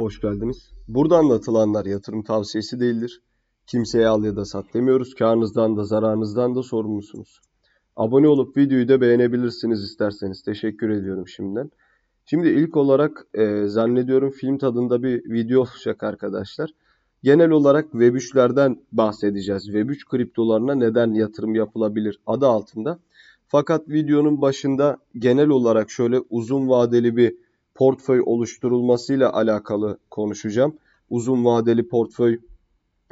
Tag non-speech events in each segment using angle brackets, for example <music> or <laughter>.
Hoş geldiniz. Burada anlatılanlar yatırım tavsiyesi değildir. Kimseye al ya da sat demiyoruz. Karnınızdan da zararınızdan da sorumlusunuz. Abone olup videoyu da beğenebilirsiniz isterseniz. Teşekkür ediyorum şimdiden. Şimdi ilk olarak e, zannediyorum film tadında bir video olacak arkadaşlar. Genel olarak Web3'lerden bahsedeceğiz. Web3 kriptolarına neden yatırım yapılabilir adı altında. Fakat videonun başında genel olarak şöyle uzun vadeli bir portföy oluşturulmasıyla alakalı konuşacağım. Uzun vadeli portföy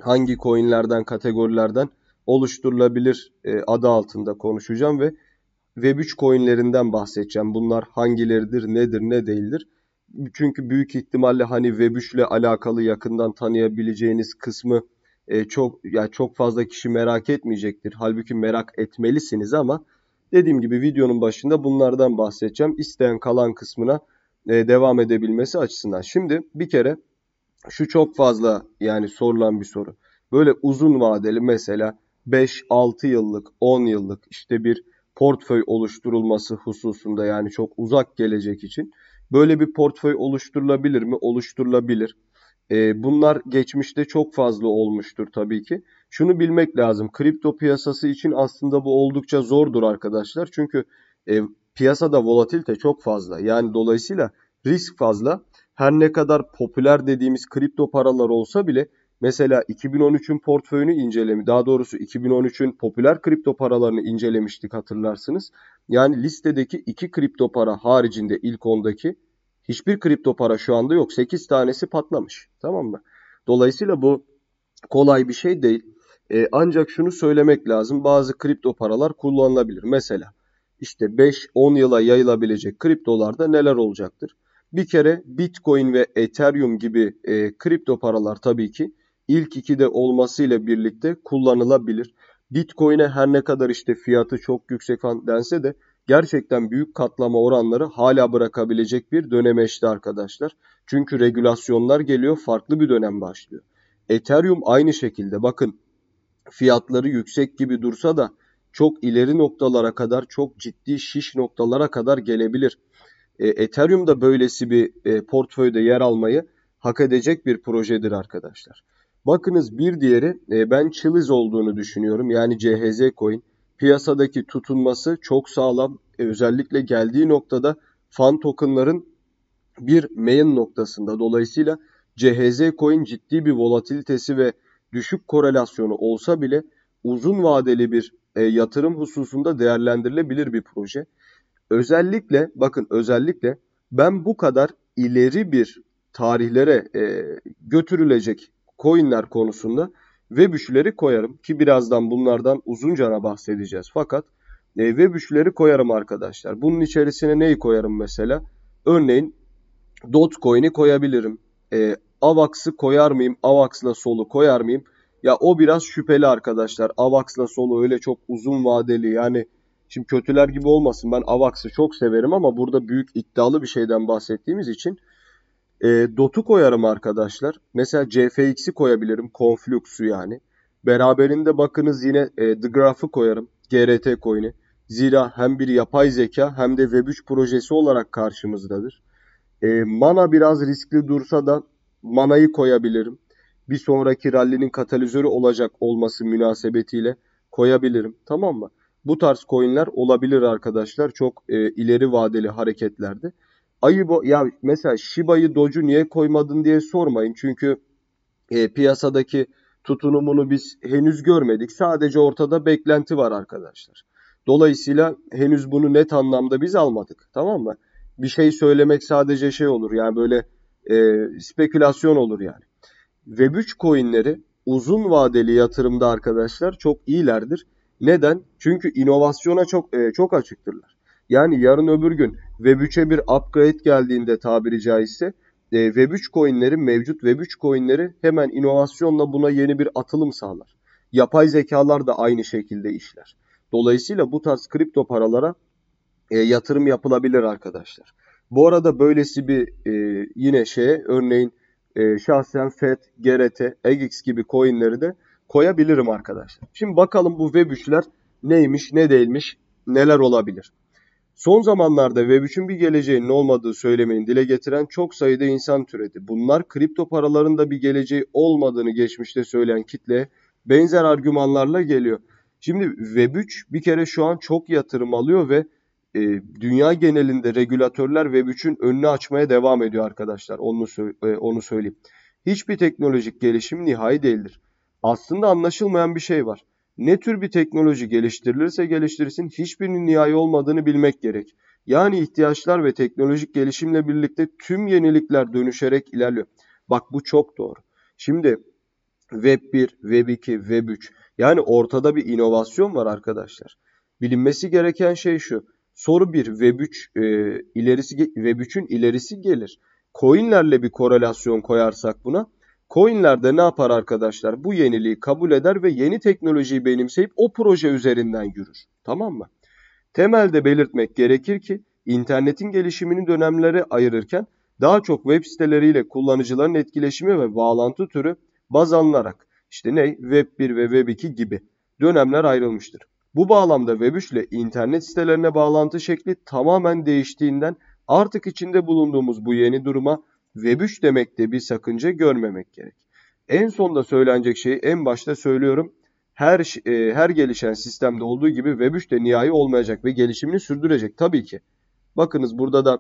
hangi coinlerden, kategorilerden oluşturulabilir e, adı altında konuşacağım ve Web3 coinlerinden bahsedeceğim. Bunlar hangileridir, nedir, ne değildir. Çünkü büyük ihtimalle hani Web3 ile alakalı yakından tanıyabileceğiniz kısmı e, çok ya yani çok fazla kişi merak etmeyecektir. Halbuki merak etmelisiniz ama dediğim gibi videonun başında bunlardan bahsedeceğim. İsteyen kalan kısmına e, devam edebilmesi açısından. Şimdi bir kere şu çok fazla yani sorulan bir soru. Böyle uzun vadeli mesela 5-6 yıllık, 10 yıllık işte bir portföy oluşturulması hususunda yani çok uzak gelecek için böyle bir portföy oluşturulabilir mi? Oluşturulabilir. E, bunlar geçmişte çok fazla olmuştur tabii ki. Şunu bilmek lazım. Kripto piyasası için aslında bu oldukça zordur arkadaşlar. Çünkü e, piyasada volatilite çok fazla. Yani dolayısıyla risk fazla. Her ne kadar popüler dediğimiz kripto paralar olsa bile mesela 2013'ün portföyünü incelemi daha doğrusu 2013'ün popüler kripto paralarını incelemiştik hatırlarsınız. Yani listedeki iki kripto para haricinde ilk ondaki hiçbir kripto para şu anda yok. 8 tanesi patlamış. Tamam mı? Dolayısıyla bu kolay bir şey değil. E, ancak şunu söylemek lazım. Bazı kripto paralar kullanılabilir. Mesela işte 5-10 yıla yayılabilecek kriptolarda neler olacaktır? Bir kere Bitcoin ve Ethereum gibi e, kripto paralar tabii ki ilk ikide olmasıyla birlikte kullanılabilir. Bitcoin'e her ne kadar işte fiyatı çok yüksek falan dense de gerçekten büyük katlama oranları hala bırakabilecek bir döneme işte arkadaşlar. Çünkü regülasyonlar geliyor farklı bir dönem başlıyor. Ethereum aynı şekilde bakın fiyatları yüksek gibi dursa da çok ileri noktalara kadar, çok ciddi şiş noktalara kadar gelebilir. E, Ethereum da böylesi bir e, portföyde yer almayı hak edecek bir projedir arkadaşlar. Bakınız bir diğeri e, ben Chiliz olduğunu düşünüyorum. Yani CHZ coin piyasadaki tutunması çok sağlam. E, özellikle geldiği noktada fan tokenların bir main noktasında. Dolayısıyla CHZ coin ciddi bir volatilitesi ve düşük korelasyonu olsa bile uzun vadeli bir e, yatırım hususunda değerlendirilebilir bir proje. Özellikle bakın özellikle ben bu kadar ileri bir tarihlere e, götürülecek coinler konusunda web üçleri koyarım ki birazdan bunlardan uzunca bahsedeceğiz. Fakat e, web üçleri koyarım arkadaşlar. Bunun içerisine neyi koyarım mesela? Örneğin Dotcoin'i koyabilirim. E, Avax'ı koyar mıyım? Avax'la solu koyar mıyım? Ya o biraz şüpheli arkadaşlar. Avax'la solo öyle çok uzun vadeli yani şimdi kötüler gibi olmasın. Ben Avax'ı çok severim ama burada büyük iddialı bir şeyden bahsettiğimiz için e, Dot'u koyarım arkadaşlar. Mesela CFX'i koyabilirim. Conflux'u yani. Beraberinde bakınız yine e, The Graph'ı koyarım. GRT coin'i. Zira hem bir yapay zeka hem de Web3 projesi olarak karşımızdadır. E, mana biraz riskli dursa da manayı koyabilirim bir sonraki rally'nin katalizörü olacak olması münasebetiyle koyabilirim. Tamam mı? Bu tarz coinler olabilir arkadaşlar. Çok e, ileri vadeli hareketlerde. Ayı ya mesela Shiba'yı Doge'u niye koymadın diye sormayın. Çünkü e, piyasadaki tutunumunu biz henüz görmedik. Sadece ortada beklenti var arkadaşlar. Dolayısıyla henüz bunu net anlamda biz almadık. Tamam mı? Bir şey söylemek sadece şey olur. Yani böyle e, spekülasyon olur yani. Web3 coinleri uzun vadeli yatırımda arkadaşlar çok iyilerdir. Neden? Çünkü inovasyona çok e, çok açıktırlar. Yani yarın öbür gün Web3'e bir upgrade geldiğinde tabiri caizse e, Web3 coinleri mevcut Web3 coinleri hemen inovasyonla buna yeni bir atılım sağlar. Yapay zekalar da aynı şekilde işler. Dolayısıyla bu tarz kripto paralara e, yatırım yapılabilir arkadaşlar. Bu arada böylesi bir e, yine şey, örneğin e, şahsen FED, GRT, EGX gibi coinleri de koyabilirim arkadaşlar. Şimdi bakalım bu Web3'ler neymiş ne değilmiş neler olabilir. Son zamanlarda Web3'ün bir geleceğinin olmadığı söylemeyi dile getiren çok sayıda insan türedi. Bunlar kripto paraların da bir geleceği olmadığını geçmişte söyleyen kitle benzer argümanlarla geliyor. Şimdi Web3 bir kere şu an çok yatırım alıyor ve e, dünya genelinde regülatörler Web3'ün önünü açmaya devam ediyor arkadaşlar. Onu, e, onu söyleyeyim. Hiçbir teknolojik gelişim nihai değildir. Aslında anlaşılmayan bir şey var. Ne tür bir teknoloji geliştirilirse geliştirilsin, hiçbirinin nihai olmadığını bilmek gerek. Yani ihtiyaçlar ve teknolojik gelişimle birlikte tüm yenilikler dönüşerek ilerliyor. Bak bu çok doğru. Şimdi Web 1, Web 2, Web 3 yani ortada bir inovasyon var arkadaşlar. Bilinmesi gereken şey şu. Soru 1 Web3 e, ilerisi Web3'ün ilerisi gelir. Coin'lerle bir korelasyon koyarsak buna Coin'ler de ne yapar arkadaşlar? Bu yeniliği kabul eder ve yeni teknolojiyi benimseyip o proje üzerinden yürür. Tamam mı? Temelde belirtmek gerekir ki internetin gelişimini dönemlere ayırırken daha çok web siteleriyle kullanıcıların etkileşimi ve bağlantı türü baz alınarak işte ne Web 1 ve Web 2 gibi dönemler ayrılmıştır. Bu bağlamda Web3 ile internet sitelerine bağlantı şekli tamamen değiştiğinden artık içinde bulunduğumuz bu yeni duruma Web3 demekte bir sakınca görmemek gerek. En sonda söylenecek şeyi en başta söylüyorum. Her e, her gelişen sistemde olduğu gibi Web3 de nihai olmayacak ve gelişimini sürdürecek tabii ki. Bakınız burada da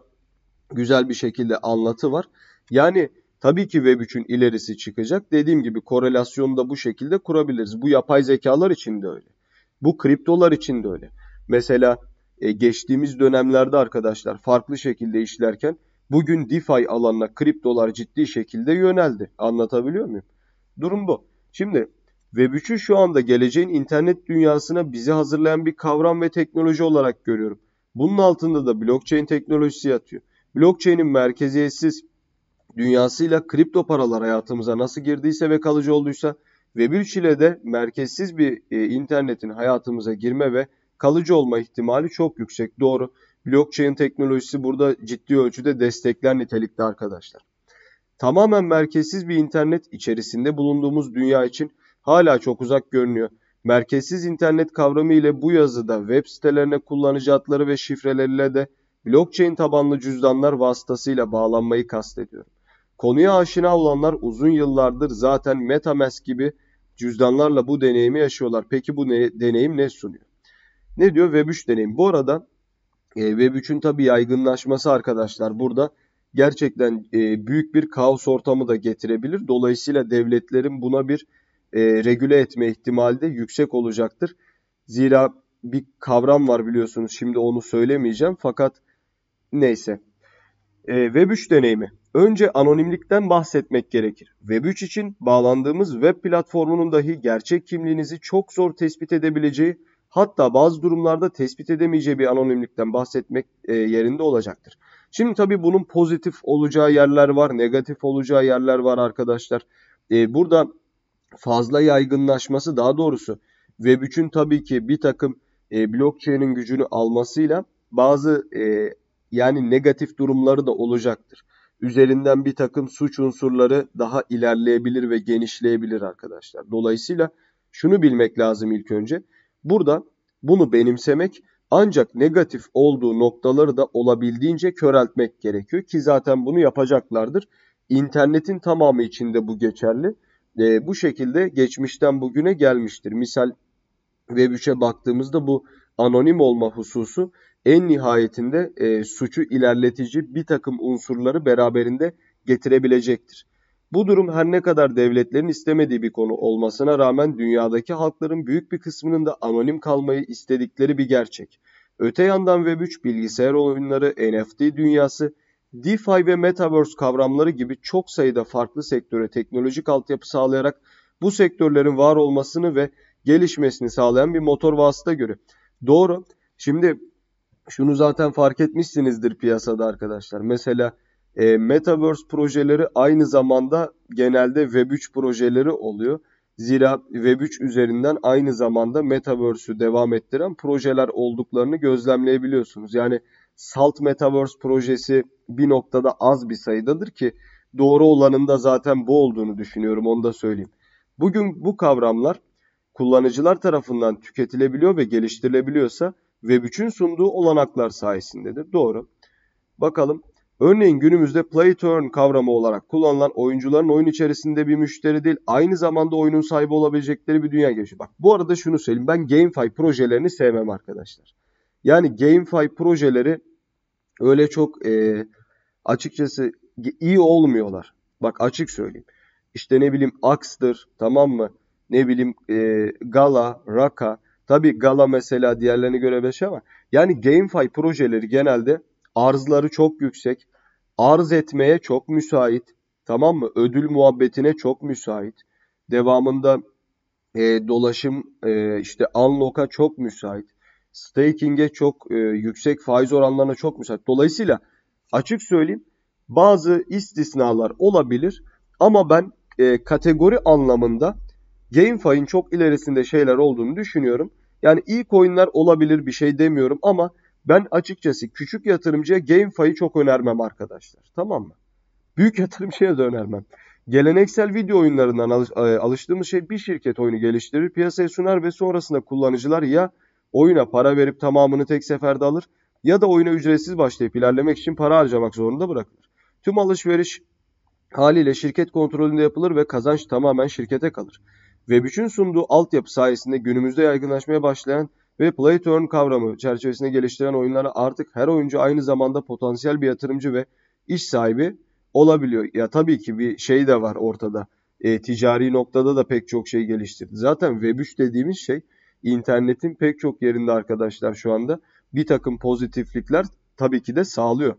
güzel bir şekilde anlatı var. Yani tabii ki Web3'ün ilerisi çıkacak. Dediğim gibi korelasyonu da bu şekilde kurabiliriz. Bu yapay zekalar için de öyle. Bu kriptolar için de öyle. Mesela e, geçtiğimiz dönemlerde arkadaşlar farklı şekilde işlerken bugün DeFi alanına kriptolar ciddi şekilde yöneldi. Anlatabiliyor muyum? Durum bu. Şimdi Web3'ü şu anda geleceğin internet dünyasına bizi hazırlayan bir kavram ve teknoloji olarak görüyorum. Bunun altında da blockchain teknolojisi yatıyor. Blockchain'in merkeziyetsiz dünyasıyla kripto paralar hayatımıza nasıl girdiyse ve kalıcı olduysa ve bir de merkezsiz bir e, internetin hayatımıza girme ve kalıcı olma ihtimali çok yüksek. Doğru. Blockchain teknolojisi burada ciddi ölçüde destekler nitelikte arkadaşlar. Tamamen merkezsiz bir internet içerisinde bulunduğumuz dünya için hala çok uzak görünüyor. Merkezsiz internet kavramı ile bu yazıda web sitelerine kullanıcı adları ve şifreleriyle de blockchain tabanlı cüzdanlar vasıtasıyla bağlanmayı kastediyorum. Konuya aşina olanlar uzun yıllardır zaten MetaMask gibi cüzdanlarla bu deneyimi yaşıyorlar. Peki bu ne, deneyim ne sunuyor? Ne diyor Web3 deneyim? Bu arada e, Web3'ün tabii yaygınlaşması arkadaşlar burada gerçekten e, büyük bir kaos ortamı da getirebilir. Dolayısıyla devletlerin buna bir e, regüle etme ihtimali de yüksek olacaktır. Zira bir kavram var biliyorsunuz şimdi onu söylemeyeceğim fakat neyse. E, Web3 deneyimi Önce anonimlikten bahsetmek gerekir. Web3 için bağlandığımız web platformunun dahi gerçek kimliğinizi çok zor tespit edebileceği, hatta bazı durumlarda tespit edemeyeceği bir anonimlikten bahsetmek e, yerinde olacaktır. Şimdi tabii bunun pozitif olacağı yerler var, negatif olacağı yerler var arkadaşlar. E, burada fazla yaygınlaşması daha doğrusu Web3'ün tabii ki bir takım e, blockchain'in gücünü almasıyla bazı yani negatif durumları da olacaktır üzerinden bir takım suç unsurları daha ilerleyebilir ve genişleyebilir arkadaşlar. Dolayısıyla şunu bilmek lazım ilk önce. Burada bunu benimsemek ancak negatif olduğu noktaları da olabildiğince köreltmek gerekiyor ki zaten bunu yapacaklardır. İnternetin tamamı içinde bu geçerli. E, bu şekilde geçmişten bugüne gelmiştir. Misal Web3'e baktığımızda bu anonim olma hususu en nihayetinde e, suçu ilerletici bir takım unsurları beraberinde getirebilecektir. Bu durum her ne kadar devletlerin istemediği bir konu olmasına rağmen dünyadaki halkların büyük bir kısmının da anonim kalmayı istedikleri bir gerçek. Öte yandan Web3, bilgisayar oyunları, NFT dünyası, DeFi ve Metaverse kavramları gibi çok sayıda farklı sektöre teknolojik altyapı sağlayarak bu sektörlerin var olmasını ve gelişmesini sağlayan bir motor vasıta göre. Doğru. Şimdi şunu zaten fark etmişsinizdir piyasada arkadaşlar. Mesela e, Metaverse projeleri aynı zamanda genelde Web3 projeleri oluyor. Zira Web3 üzerinden aynı zamanda Metaverse'ü devam ettiren projeler olduklarını gözlemleyebiliyorsunuz. Yani Salt Metaverse projesi bir noktada az bir sayıdadır ki doğru olanın da zaten bu olduğunu düşünüyorum onu da söyleyeyim. Bugün bu kavramlar kullanıcılar tarafından tüketilebiliyor ve geliştirilebiliyorsa Web3'ün sunduğu olanaklar sayesindedir. Doğru. Bakalım. Örneğin günümüzde play to earn kavramı olarak kullanılan oyuncuların oyun içerisinde bir müşteri değil, aynı zamanda oyunun sahibi olabilecekleri bir dünya gelişiyor. Bak bu arada şunu söyleyeyim. Ben GameFi projelerini sevmem arkadaşlar. Yani GameFi projeleri öyle çok e, açıkçası iyi olmuyorlar. Bak açık söyleyeyim. İşte ne bileyim Ax'tır tamam mı? Ne bileyim e, Gala, Raka Tabi Gala mesela diğerlerini göre ama yani GameFi projeleri genelde arzları çok yüksek. Arz etmeye çok müsait. Tamam mı? Ödül muhabbetine çok müsait. Devamında e, dolaşım e, işte unlock'a çok müsait. Staking'e çok e, yüksek faiz oranlarına çok müsait. Dolayısıyla açık söyleyeyim bazı istisnalar olabilir ama ben e, kategori anlamında GameFi'nin çok ilerisinde şeyler olduğunu düşünüyorum. Yani iyi coinler olabilir bir şey demiyorum ama ben açıkçası küçük yatırımcıya GameFi'yi çok önermem arkadaşlar. Tamam mı? Büyük <laughs> yatırımcıya da önermem. Geleneksel video oyunlarından e, alıştığımız şey bir şirket oyunu geliştirir, piyasaya sunar ve sonrasında kullanıcılar ya oyuna para verip tamamını tek seferde alır ya da oyuna ücretsiz başlayıp ilerlemek için para harcamak zorunda bırakılır. Tüm alışveriş haliyle şirket kontrolünde yapılır ve kazanç tamamen şirkete kalır. Web3'ün sunduğu altyapı sayesinde günümüzde yaygınlaşmaya başlayan ve play to earn kavramı çerçevesinde geliştiren oyunlara artık her oyuncu aynı zamanda potansiyel bir yatırımcı ve iş sahibi olabiliyor. Ya tabii ki bir şey de var ortada. E, ticari noktada da pek çok şey geliştirdi. Zaten Web3 dediğimiz şey internetin pek çok yerinde arkadaşlar şu anda bir takım pozitiflikler tabii ki de sağlıyor.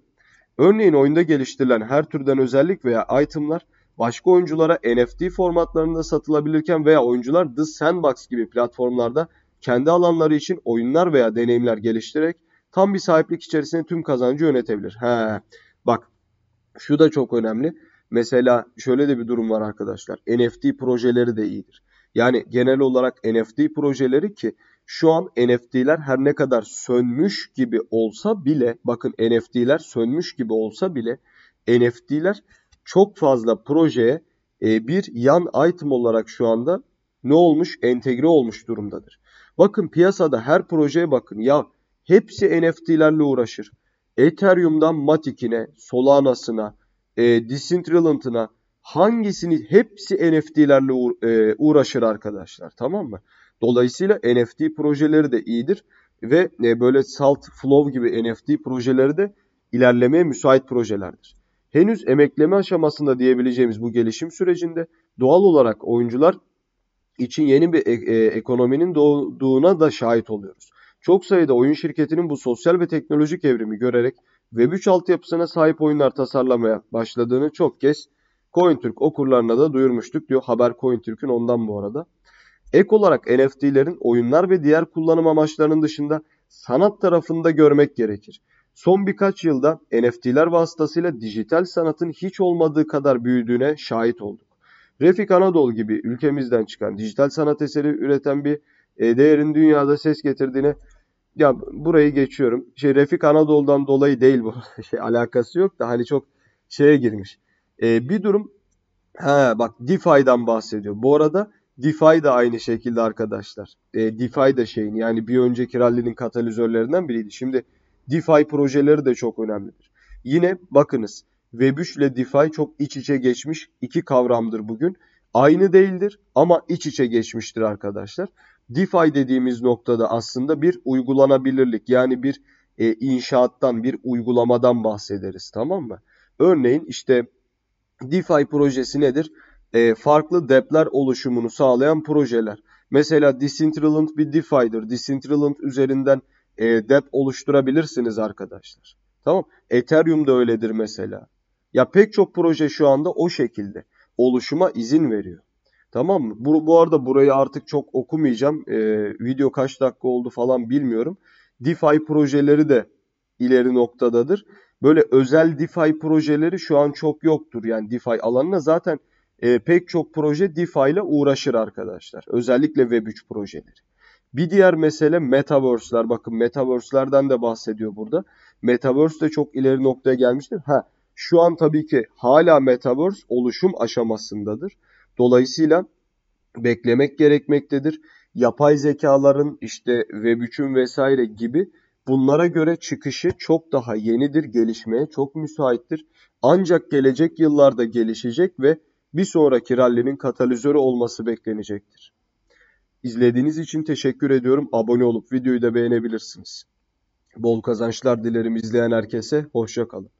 Örneğin oyunda geliştirilen her türden özellik veya itemlar başka oyunculara NFT formatlarında satılabilirken veya oyuncular The Sandbox gibi platformlarda kendi alanları için oyunlar veya deneyimler geliştirerek tam bir sahiplik içerisinde tüm kazancı yönetebilir. He. Bak şu da çok önemli. Mesela şöyle de bir durum var arkadaşlar. NFT projeleri de iyidir. Yani genel olarak NFT projeleri ki şu an NFT'ler her ne kadar sönmüş gibi olsa bile bakın NFT'ler sönmüş gibi olsa bile NFT'ler çok fazla projeye e, bir yan item olarak şu anda ne olmuş? Entegre olmuş durumdadır. Bakın piyasada her projeye bakın. Ya hepsi NFT'lerle uğraşır. Ethereum'dan Matik'ine, Solana'sına, e, Decentraland'ına hangisini hepsi NFT'lerle uğra e, uğraşır arkadaşlar tamam mı? Dolayısıyla NFT projeleri de iyidir ve e, böyle Salt Flow gibi NFT projeleri de ilerlemeye müsait projelerdir henüz emekleme aşamasında diyebileceğimiz bu gelişim sürecinde doğal olarak oyuncular için yeni bir e- e- ekonominin doğduğuna da şahit oluyoruz. Çok sayıda oyun şirketinin bu sosyal ve teknolojik evrimi görerek Web3 altyapısına sahip oyunlar tasarlamaya başladığını çok kez Cointürk okurlarına da duyurmuştuk diyor haber Cointürk'ün ondan bu arada. Ek olarak NFT'lerin oyunlar ve diğer kullanım amaçlarının dışında sanat tarafında görmek gerekir. Son birkaç yılda NFT'ler vasıtasıyla dijital sanatın hiç olmadığı kadar büyüdüğüne şahit olduk. Refik Anadolu gibi ülkemizden çıkan dijital sanat eseri üreten bir e, değerin dünyada ses getirdiğine ya burayı geçiyorum. Şey Refik Anadolu'dan dolayı değil bu. <laughs> Şey alakası yok da hani çok şeye girmiş. E, bir durum ha bak DeFi'den bahsediyor. Bu arada DeFi de aynı şekilde arkadaşlar. E, DeFi de şeyin yani bir önceki rallinin katalizörlerinden biriydi. Şimdi DeFi projeleri de çok önemlidir. Yine bakınız Web3 ile DeFi çok iç içe geçmiş iki kavramdır bugün. Aynı değildir ama iç içe geçmiştir arkadaşlar. DeFi dediğimiz noktada aslında bir uygulanabilirlik yani bir e, inşaattan bir uygulamadan bahsederiz tamam mı? Örneğin işte DeFi projesi nedir? E, farklı depler oluşumunu sağlayan projeler. Mesela Decentraland bir DeFi'dir. Decentraland üzerinden e, dep oluşturabilirsiniz arkadaşlar. Tamam. Ethereum da öyledir mesela. Ya pek çok proje şu anda o şekilde oluşuma izin veriyor. Tamam mı? Bu, bu arada burayı artık çok okumayacağım. Ee, video kaç dakika oldu falan bilmiyorum. DeFi projeleri de ileri noktadadır. Böyle özel DeFi projeleri şu an çok yoktur. Yani DeFi alanına zaten e, pek çok proje DeFi ile uğraşır arkadaşlar. Özellikle Web3 projeleri. Bir diğer mesele metaverse'ler. Bakın metaverse'lerden de bahsediyor burada. Metaverse de çok ileri noktaya gelmiştir. Ha, şu an tabii ki hala metaverse oluşum aşamasındadır. Dolayısıyla beklemek gerekmektedir. Yapay zekaların işte Web 3'ün vesaire gibi bunlara göre çıkışı çok daha yenidir, gelişmeye çok müsaittir. Ancak gelecek yıllarda gelişecek ve bir sonraki rallinin katalizörü olması beklenecektir. İzlediğiniz için teşekkür ediyorum. Abone olup videoyu da beğenebilirsiniz. Bol kazançlar dilerim izleyen herkese. Hoşça kalın.